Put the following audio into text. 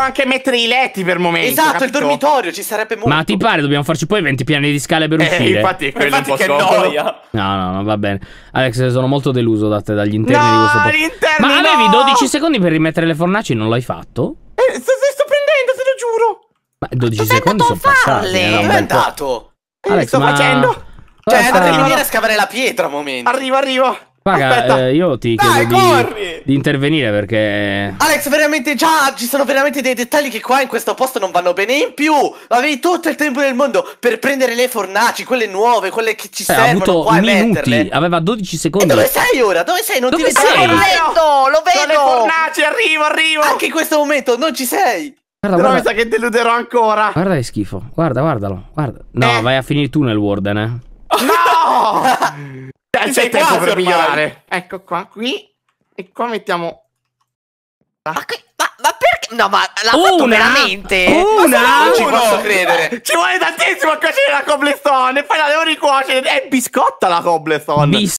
potevano anche mettere i letti per momenti. Esatto, capito? il dormitorio ci sarebbe molto. Ma ti pare dobbiamo farci poi 20 piani di scale per eh, uscire? Infatti, quello infatti è un po' che noia. No, no, no, va bene. Alex, sono molto deluso da te dagli interni no, di questo posto. Ma avevi no! 12 secondi per rimettere le fornaci, non l'hai fatto? Eh, sto, sto prendendo, te lo giuro. Ma 12 secondi sono farle. passati. Eh, Dove è andato? Eh, Alex, sto ma... facendo. Cioè, è a venire a scavare la pietra a momenti. Arrivo, arrivo. Paga, eh, io ti Dai, chiedo di, di, intervenire perché... Alex, veramente già, ci sono veramente dei dettagli che qua in questo posto non vanno bene. In più, avevi tutto il tempo del mondo per prendere le fornaci, quelle nuove, quelle che ci eh, servono. Ha avuto minuti, aveva 12 secondi. E dove sei ora? Dove sei? Non dove ti sei? vedo. Lo vedo, lo vedo. Sono le fornaci, arrivo, arrivo. Anche in questo momento non ci sei. Guarda, Però guarda, mi sa che deluderò ancora. Guarda che schifo. Guarda, guardalo. Guarda. No, eh. vai a finire tu nel Warden, eh. No! C'è, c'è tempo per migliorare. Ecco qua, qui. E qua mettiamo... Ma, ma, ma perché? No, ma l'ha una, fatto veramente? Una? Ma non ci uno. posso credere. Ci vuole tantissimo a cuocere la cobblestone. Poi la devo ricuocere. È biscotta la cobblestone. Bis